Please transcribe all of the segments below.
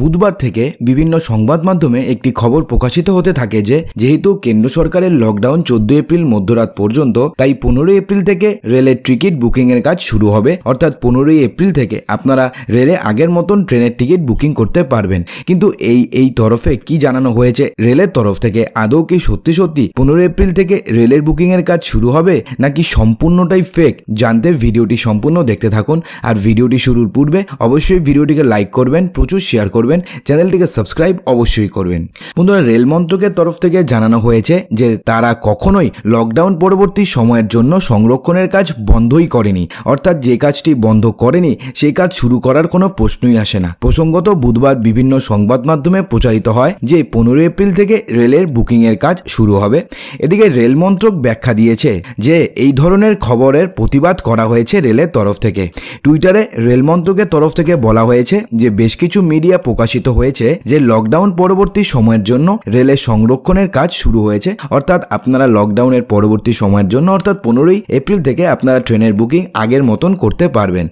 বুধবার থেকে বিভিন্ন সংবাদ মাধ্যমে একটি খবর প্রকাশিত হতে থাকে যে যেহেতু কেন্দ্র সরকারের লকডাউন চোদ্দ এপ্রিল মধ্যরাত পর্যন্ত তাই পনেরোই এপ্রিল থেকে রেলের টিকিট বুকিংয়ের কাজ শুরু হবে অর্থাৎ পনেরোই এপ্রিল থেকে আপনারা রেলে আগের মতন ট্রেনের টিকিট বুকিং করতে পারবেন কিন্তু এই এই তরফে কি জানানো হয়েছে রেলের তরফ থেকে আদৌ কি সত্যি সত্যি পনেরোই এপ্রিল থেকে রেলের বুকিংয়ের কাজ শুরু হবে নাকি সম্পূর্ণটাই ফেক জানতে ভিডিওটি সম্পূর্ণ দেখতে থাকুন আর ভিডিওটি শুরুর পূর্বে অবশ্যই ভিডিওটিকে লাইক করবেন প্রচুর শেয়ার করবেন করবেন চ্যানেলটিকে সাবস্ক্রাইব অবশ্যই করবেন বন্ধুরা রেল মন্ত্রকের তরফ থেকে জানানো হয়েছে যে তারা কখনোই লকডাউন পরবর্তী সময়ের জন্য সংরক্ষণের কাজ বন্ধই করেনি অর্থাৎ যে কাজটি বন্ধ করেনি সেই কাজ শুরু করার কোনো প্রশ্নই আসে না প্রসঙ্গত বুধবার বিভিন্ন সংবাদ মাধ্যমে প্রচারিত হয় যে পনেরো এপ্রিল থেকে রেলের বুকিংয়ের কাজ শুরু হবে এদিকে রেল মন্ত্রক ব্যাখ্যা দিয়েছে যে এই ধরনের খবরের প্রতিবাদ করা হয়েছে রেলের তরফ থেকে টুইটারে রেল মন্ত্রকের তরফ থেকে বলা হয়েছে যে বেশ কিছু মিডিয়া প্রকাশিত হয়েছে যে লকডাউন পরবর্তী সময়ের জন্য রেলের সংরক্ষণের কাজ শুরু হয়েছে অর্থাৎ আপনারা লকডাউনের পরবর্তী সময়ের জন্য অর্থাৎ পনেরোই এপ্রিল থেকে আপনারা ট্রেনের বুকিং আগের মতন করতে পারবেন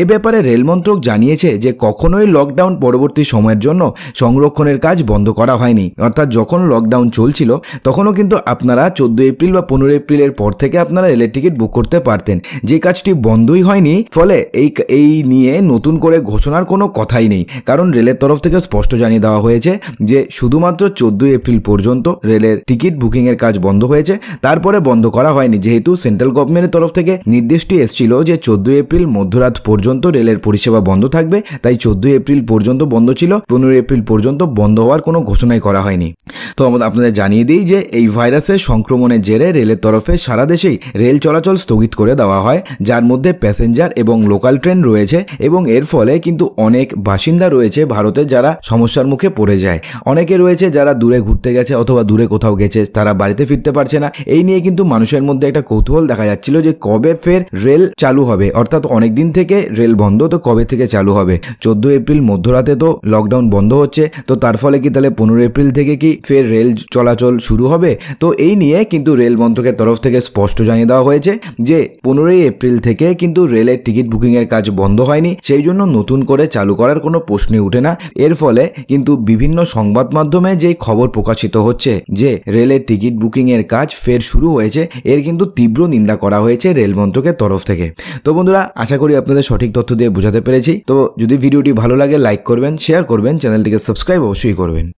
এ ব্যাপারে রেলমন্ত্রক জানিয়েছে যে কখনোই লকডাউন পরবর্তী সময়ের জন্য সংরক্ষণের কাজ বন্ধ করা হয়নি অর্থাৎ যখন লকডাউন চলছিল তখনও কিন্তু আপনারা চোদ্দই এপ্রিল বা পনেরো এপ্রিলের পর থেকে আপনারা রেলের টিকিট বুক করতে পারতেন যে কাজটি বন্ধই হয়নি ফলে এই এই নিয়ে নতুন করে ঘোষণার কোনো কথাই নেই কারণ রেলের তরফ থেকে স্পষ্ট জানিয়ে দেওয়া হয়েছে যে শুধুমাত্র চোদ্দই এপ্রিল পর্যন্ত রেলের টিকিট বুকিংয়ের কাজ বন্ধ হয়েছে তারপরে বন্ধ করা হয়নি যেহেতু সেন্ট্রাল গভর্নমেন্টের তরফ থেকে নির্দেশটি এসেছিল যে চোদ্দই এপ্রিল মধ্যরাত পর্যন্ত রেলের পরিষেবা বন্ধ থাকবে তাই চোদ্দই এপ্রিল পর্যন্ত বন্ধ ছিল পনেরো এপ্রিল পর্যন্ত বন্ধ হওয়ার কোনো ঘোষণাই করা হয়নি তো আপনাদের জানিয়ে দিই যে এই ভাইরাসের সংক্রমণের জেরে রেলের তরফে সারা দেশেই রেল চলাচল স্থগিত করে দেওয়া হয় যার মধ্যে প্যাসেঞ্জার এবং লোকাল ট্রেন রয়েছে এবং এর ফলে কিন্তু অনেক বাসিন্দা রয়েছে ভারত ভারতে যারা সমস্যার মুখে পড়ে যায় অনেকে রয়েছে যারা দূরে ঘুরতে গেছে অথবা দূরে কোথাও গেছে তারা বাড়িতে ফিরতে পারছে না এই নিয়ে কিন্তু মানুষের মধ্যে একটা কৌতূহল দেখা যাচ্ছিল যে কবে ফের রেল চালু হবে অর্থাৎ অনেক দিন থেকে রেল বন্ধ তো কবে থেকে চালু হবে চোদ্দ এপ্রিল মধ্যরাতে তো লকডাউন বন্ধ হচ্ছে তো তার ফলে কি তাহলে পনেরো এপ্রিল থেকে কি ফের রেল চলাচল শুরু হবে তো এই নিয়ে কিন্তু রেল মন্ত্রকের তরফ থেকে স্পষ্ট জানিয়ে দেওয়া হয়েছে যে পনেরোই এপ্রিল থেকে কিন্তু রেলের টিকিট বুকিংয়ের কাজ বন্ধ হয়নি সেই জন্য নতুন করে চালু করার কোনো প্রশ্নই উঠে না এর ফলে কিন্তু বিভিন্ন সংবাদ মাধ্যমে যেই খবর প্রকাশিত হচ্ছে যে রেলের টিকিট বুকিংয়ের কাজ ফের শুরু হয়েছে এর কিন্তু তীব্র নিন্দা করা হয়েছে রেল মন্ত্রকের তরফ থেকে তো বন্ধুরা আশা করি আপনাদের সঠিক তথ্য দিয়ে বোঝাতে পেরেছি তো যদি ভিডিওটি ভালো লাগে লাইক করবেন শেয়ার করবেন চ্যানেলটিকে সাবস্ক্রাইব অবশ্যই করবেন